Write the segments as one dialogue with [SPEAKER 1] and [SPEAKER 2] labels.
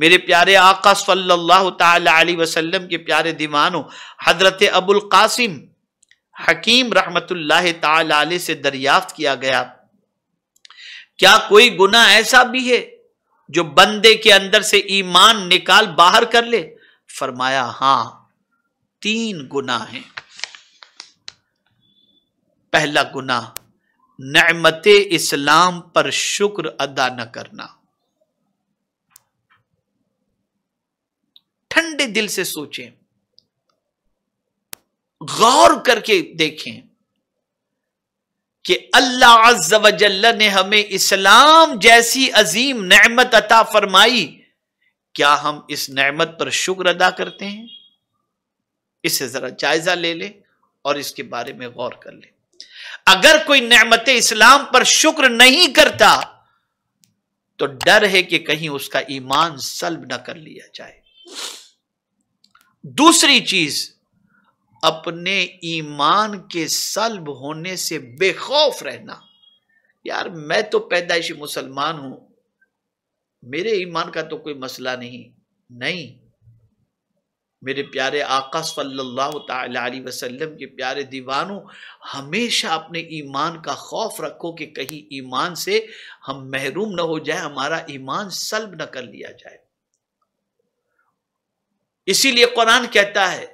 [SPEAKER 1] मेरे प्यारे आका सल्लल्लाहु अलैहि वसल्लम के प्यारे दीवानो हजरत अबुल कासिम हकीम रहमतुल्लाह से दरियाफ्त किया गया क्या कोई गुना ऐसा भी है जो बंदे के अंदर से ईमान निकाल बाहर कर ले फरमाया हां तीन गुना है पहला गुना नमत इस्लाम पर शुक्र अदा न करना ठंडे दिल से सोचें गौर करके देखें कि अल्लाह अज्जल ने हमें इस्लाम जैसी अजीम नेमत अता फरमाई क्या हम इस नेमत पर शुक्र अदा करते हैं इसे जरा जायजा ले ले और इसके बारे में गौर कर ले अगर कोई नेमत इस्लाम पर शुक्र नहीं करता तो डर है कि कहीं उसका ईमान सल्ब न कर लिया जाए दूसरी चीज अपने ईमान के सलब होने से बेखौफ रहना यार मैं तो पैदाइशी मुसलमान हूं मेरे ईमान का तो कोई मसला नहीं नहीं मेरे प्यारे आका सल्लल्लाहु अलैहि वसल्लम के प्यारे दीवानों हमेशा अपने ईमान का खौफ रखो कि कहीं ईमान से हम महरूम न हो जाए हमारा ईमान सलब न कर लिया जाए इसीलिए कुरान कहता है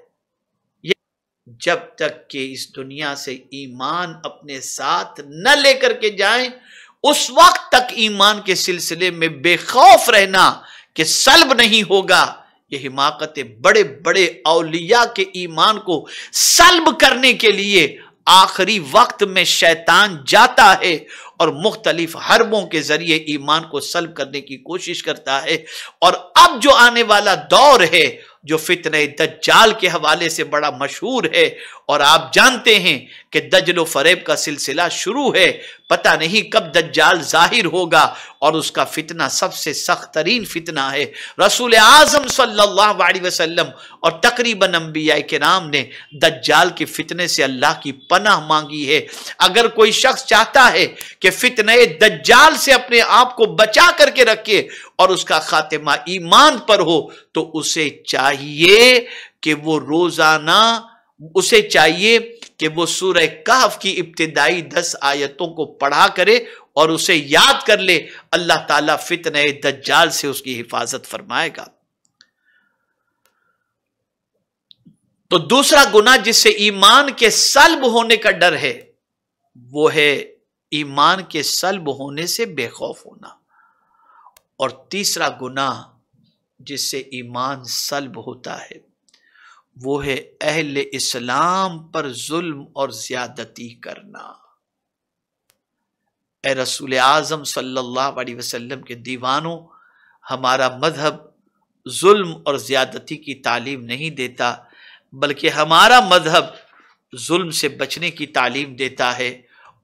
[SPEAKER 1] जब तक कि इस दुनिया से ईमान अपने साथ न लेकर के जाएं उस वक्त तक ईमान के सिलसिले में बेखौफ रहना कि सलब नहीं होगा ये हिमाकतें बड़े बड़े अलिया के ईमान को सलब करने के लिए आखिरी वक्त में शैतान जाता है और मुख्तलिफ हरबों के जरिए ईमान को सल्ब करने की कोशिश करता है और अब जो आने वाला दौर है जो फितने दज्जाल के हवाले से बड़ा मशहूर है और आप जानते हैं कि दजल फरेब का सिलसिला शुरू है पता नहीं कब दज्जाल जाहिर होगा और उसका फितना सबसे सख्त तरीन फितना है रसूल आजम सल्लल्लाहु अलैहि वसल्लम और तकरीबन अम्बिया के नाम ने दज्जाल के फितने से अल्लाह की पनाह मांगी है अगर कोई शख्स चाहता है कि कि फितने दज्जाल से अपने आप को बचा करके रखे और उसका खातिमा ईमान पर हो तो उसे चाहिए कि वो रोजाना उसे चाहिए कि वो सूर्य कहफ की इब्तदाई दस आयतों को पढ़ा करे और उसे याद कर ले अल्लाह ताला फितने दज्जाल से उसकी हिफाजत फरमाएगा तो दूसरा गुना जिससे ईमान के सल्ब होने का डर है वो है ईमान के सलब होने से बेखौफ होना और तीसरा गुनाह जिससे ईमान सलब होता है वो है अहल इस्लाम पर जुल्म और ज्यादती करना ए रसूल आज़म सल्लल्लाहु अलैहि वसल्लम के दीवानों हमारा मजहब जुल्म और ज्यादती की तालीम नहीं देता बल्कि हमारा मजहब जुल्म से बचने की तालीम देता है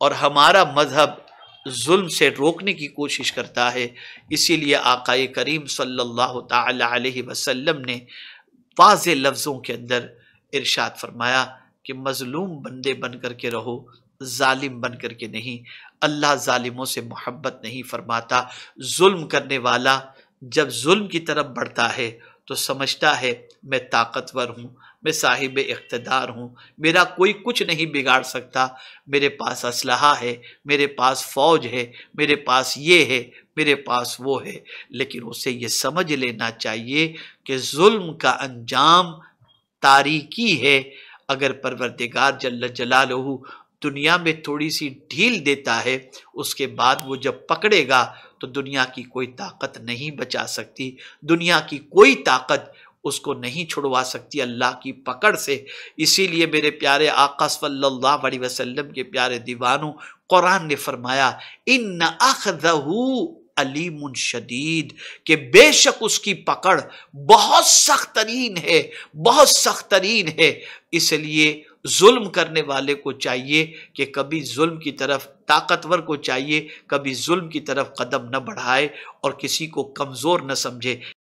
[SPEAKER 1] और हमारा मज़हब जुल्म से रोकने की कोशिश करता है इसीलिए आकाए करीम सल्लल्लाहु अलैहि वसल्लम ने वाज लफ्ज़ों के अंदर इरशाद फरमाया कि मज़लूम बंदे बन कर के रहो ालिम बन कर के नहीं अल्लाह ालिमों से मोहब्बत नहीं फरमाता जुल्म करने वाला जब जुल्म की तरफ बढ़ता है तो समझता है मैं ताकतवर हूँ मैं साहिब इकतदार हूँ मेरा कोई कुछ नहीं बिगाड़ सकता मेरे पास असलहा है मेरे पास फ़ौज है मेरे पास ये है मेरे पास वो है लेकिन उसे ये समझ लेना चाहिए कि जुल्म का अंजाम तारीकी है अगर परवरदिगार जल्ल लहू दुनिया में थोड़ी सी ढील देता है उसके बाद वो जब पकड़ेगा तो दुनिया की कोई ताकत नहीं बचा सकती दुनिया की कोई ताकत उसको नहीं छुड़वा सकती अल्लाह की पकड़ से इसीलिए मेरे प्यारे आका सल्लल्लाहु वसल्लम के प्यारे दीवानों कुरान ने फरमाया इन अखदहू अलीम शदीद के बेशक उसकी पकड़ बहुत सख्त तरीन है बहुत सख्त तरीन है इसलिए जुल्म करने वाले को चाहिए कि कभी जुल्म की तरफ ताकतवर को चाहिए कभी जुल्म की तरफ कदम न बढ़ाए और किसी को कमज़ोर न समझे